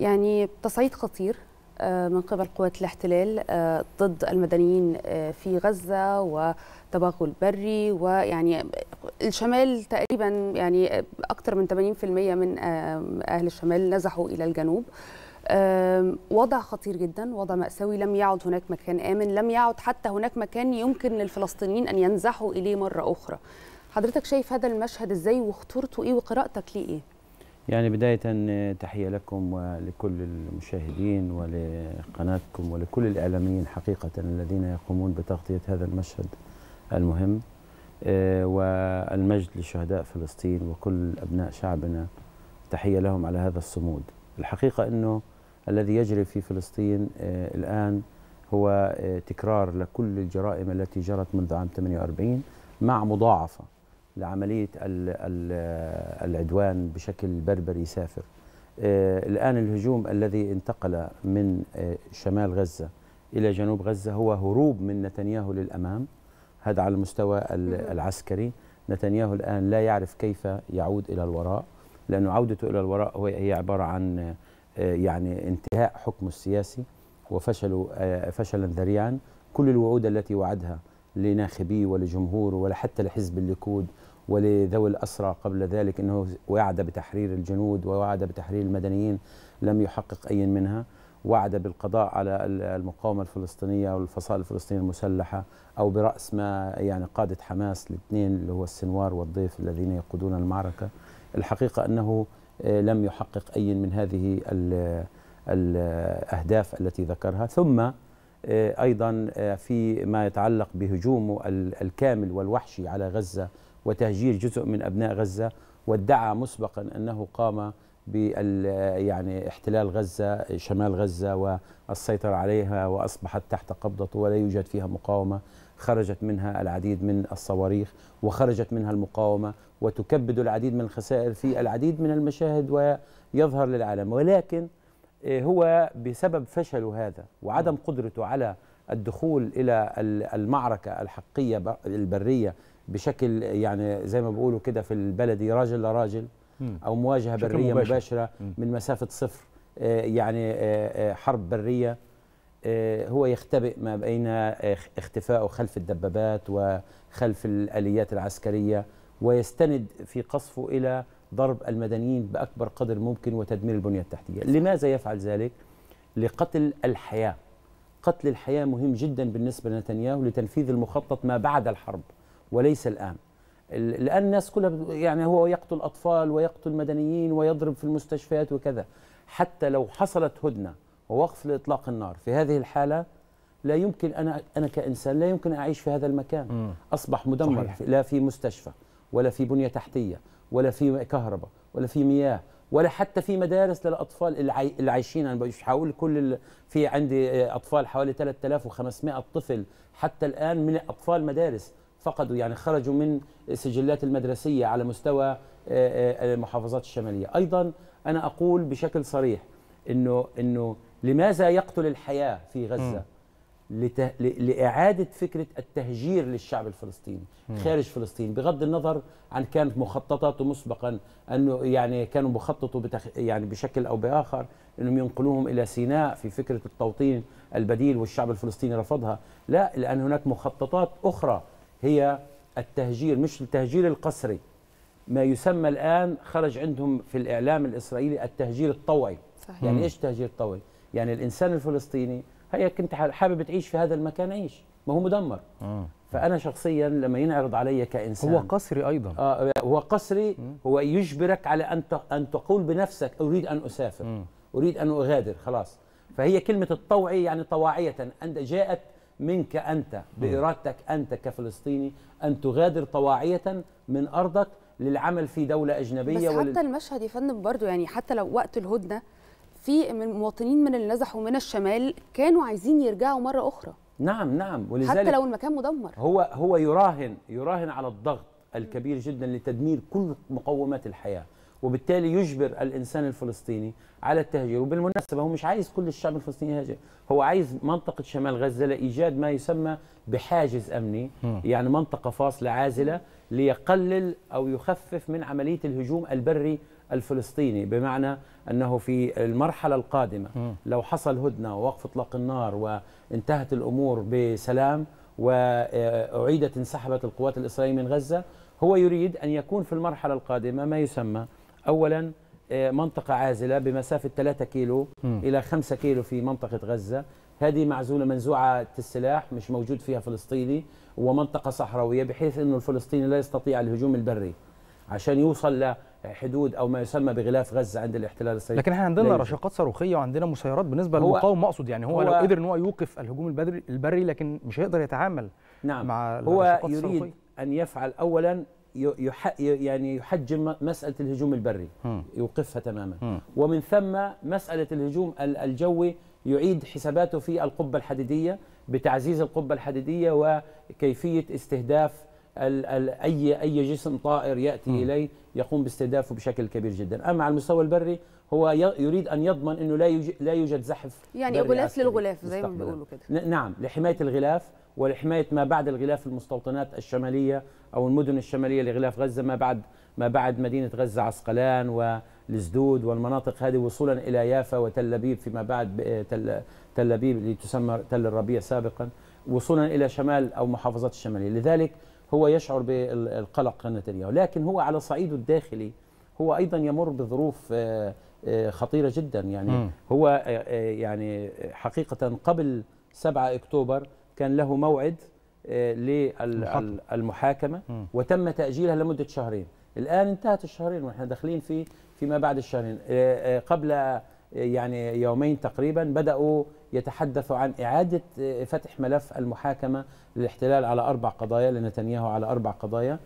يعني تصعيد خطير آه، من قبل قوات الاحتلال آه، ضد المدنيين آه، في غزة وتباغل بري ويعني الشمال تقريبا يعني أكثر من 80% من أهل الشمال نزحوا إلى الجنوب وضع خطير جدا وضع مأساوي لم يعد هناك مكان آمن لم يعد حتى هناك مكان يمكن للفلسطينيين أن ينزحوا إليه مرة أخرى حضرتك شايف هذا المشهد إزاي وخطورته إيه وقراءتك ليه إيه؟ يعني بداية آه، تحية لكم ولكل المشاهدين ولقناتكم ولكل الإعلاميين حقيقة الذين يقومون بتغطية هذا المشهد المهم آه، والمجد لشهداء فلسطين وكل أبناء شعبنا تحية لهم على هذا الصمود الحقيقة أنه الذي يجري في فلسطين آه، الآن هو تكرار لكل الجرائم التي جرت منذ عام 48 مع مضاعفة لعملية العدوان بشكل بربري سافر آه، الآن الهجوم الذي انتقل من آه، شمال غزة إلى جنوب غزة هو هروب من نتنياهو للأمام هذا على المستوى العسكري نتنياهو الآن لا يعرف كيف يعود إلى الوراء لأنه عودته إلى الوراء هي عبارة عن آه، يعني انتهاء حكمه السياسي وفشل فشلا ذريعا كل الوعود التي وعدها لناخبيه ولجمهوره ولا حتى لحزب الليكود ولذوي الأسرى قبل ذلك أنه وعد بتحرير الجنود ووعد بتحرير المدنيين لم يحقق أي منها وعد بالقضاء على المقاومة الفلسطينية والفصائل الفلسطينية المسلحة أو برأس ما يعني قادة حماس الاثنين اللي هو السنوار والضيف الذين يقودون المعركة الحقيقة أنه آه، لم يحقق أي من هذه الأهداف التي ذكرها ثم آه، أيضا آه، فيما يتعلق بهجومه الكامل والوحشي على غزة وتهجير جزء من أبناء غزة وادعى مسبقا أنه قام بال يعني احتلال غزة شمال غزة والسيطرة عليها وأصبحت تحت قبضته ولا يوجد فيها مقاومة خرجت منها العديد من الصواريخ وخرجت منها المقاومة وتكبد العديد من الخسائر في العديد من المشاهد ويظهر للعالم ولكن إيه، هو بسبب فشله هذا وعدم قدرته على الدخول الى المعركه الحقيه البريه بشكل يعني زي ما بيقولوا كده في البلدي راجل لراجل او مواجهه بريه مباشر. مباشره من مسافه صفر إيه، يعني إيه، حرب بريه هو يختبئ ما بين اختفائه خلف الدبابات وخلف الاليات العسكريه ويستند في قصفه الى ضرب المدنيين بأكبر قدر ممكن وتدمير البنية التحتية لماذا يفعل ذلك؟ لقتل الحياة قتل الحياة مهم جدا بالنسبة لنتنياهو لتنفيذ المخطط ما بعد الحرب وليس الآن الآن الناس كلها يعني هو يقتل أطفال ويقتل مدنيين ويضرب في المستشفيات وكذا حتى لو حصلت هدنة ووقف لإطلاق النار في هذه الحالة لا يمكن أنا أنا كإنسان لا يمكن أعيش في هذا المكان أصبح مدمر صحيح. لا في مستشفى ولا في بنية تحتية ولا في كهرباء ولا في مياه ولا حتى في مدارس للاطفال اللي, اللي عايشين انا مش هقول كل ال... في عندي اطفال حوالي 3500 طفل حتى الان من اطفال مدارس فقدوا يعني خرجوا من السجلات المدرسيه على مستوى المحافظات الشماليه ايضا انا اقول بشكل صريح انه انه لماذا يقتل الحياه في غزه م. لإعادة فكرة التهجير للشعب الفلسطيني خارج فلسطين بغض النظر عن كانت مخططاته مسبقا أنه يعني كانوا بخططوا بتخ... يعني بشكل أو بآخر أنهم ينقلوهم إلى سيناء في فكرة التوطين البديل والشعب الفلسطيني رفضها لا لأن هناك مخططات أخرى هي التهجير مش التهجير القسري ما يسمى الآن خرج عندهم في الإعلام الإسرائيلي التهجير الطوعي صحيح. يعني إيش تهجير طوعي؟ يعني الإنسان الفلسطيني هي كنت حابب تعيش في هذا المكان عيش ما هو مدمر آه. فانا شخصيا لما ينعرض علي كانسان هو قصري ايضا آه هو قصري هو يجبرك على ان ان تقول بنفسك اريد ان اسافر م. اريد ان اغادر خلاص فهي كلمه الطوعي يعني طواعيه انت جاءت منك انت بارادتك انت كفلسطيني ان تغادر طواعيه من ارضك للعمل في دوله اجنبيه بس حتى ولل... المشهد يا فندم برضه يعني حتى لو وقت الهدنه في من مواطنين من اللي نزحوا من الشمال كانوا عايزين يرجعوا مره اخرى نعم نعم ولذلك حتى لو المكان مدمر هو هو يراهن يراهن على الضغط الكبير جدا لتدمير كل مقومات الحياه وبالتالي يجبر الانسان الفلسطيني على التهجير وبالمناسبه هو مش عايز كل الشعب الفلسطيني يهاجر هو عايز منطقه شمال غزه لايجاد ما يسمى بحاجز امني يعني منطقه فاصله عازله ليقلل او يخفف من عمليه الهجوم البري الفلسطيني بمعنى أنه في المرحلة القادمة لو حصل هدنة ووقف إطلاق النار وانتهت الأمور بسلام وأعيدت انسحبت القوات الإسرائيلية من غزة هو يريد أن يكون في المرحلة القادمة ما يسمى أولا آه، منطقة عازلة بمسافة 3 كيلو م. إلى 5 كيلو في منطقة غزة هذه معزولة منزوعة السلاح مش موجود فيها فلسطيني ومنطقة صحراوية بحيث أنه الفلسطيني لا يستطيع الهجوم البري عشان يوصل حدود او ما يسمى بغلاف غزه عند الاحتلال الصهيوني لكن احنا عندنا رشاقات صاروخيه وعندنا مسيرات بالنسبه للمقاومه اقصد يعني هو, هو لو قدر ان هو يوقف الهجوم البري البري لكن مش هيقدر يتعامل نعم مع هو يريد الصاروخية. ان يفعل اولا يح يعني يحجم مساله الهجوم البري يوقفها تماما م. ومن ثم مساله الهجوم الجوي يعيد حساباته في القبه الحديديه بتعزيز القبه الحديديه وكيفيه استهداف ال ال اي اي جسم طائر ياتي م. اليه يقوم باستهدافه بشكل كبير جدا، اما على المستوى البري هو يريد ان يضمن انه لا لا يوجد زحف يعني غلاف للغلاف زي ما بيقولوا كده نعم لحمايه الغلاف ولحمايه ما بعد الغلاف المستوطنات الشماليه او المدن الشماليه لغلاف غزه ما بعد ما بعد مدينه غزه عسقلان والسدود والمناطق هذه وصولا الى يافا وتل ابيب فيما بعد تل تل ابيب اللي تسمى تل الربيع سابقا وصولا الى شمال او محافظات الشماليه لذلك هو يشعر بالقلق نتنياهو لكن هو على صعيده الداخلي هو ايضا يمر بظروف آه، آه، خطيره جدا يعني هو آه، يعني حقيقه قبل 7 اكتوبر كان له موعد للمحاكمه وتم تاجيلها لمده شهرين الان انتهت الشهرين ونحن داخلين في فيما بعد الشهرين قبل يعني يومين تقريبا بدأوا يتحدثوا عن إعادة آه، فتح ملف المحاكمة للاحتلال على أربع قضايا لنتنياهو على أربع قضايا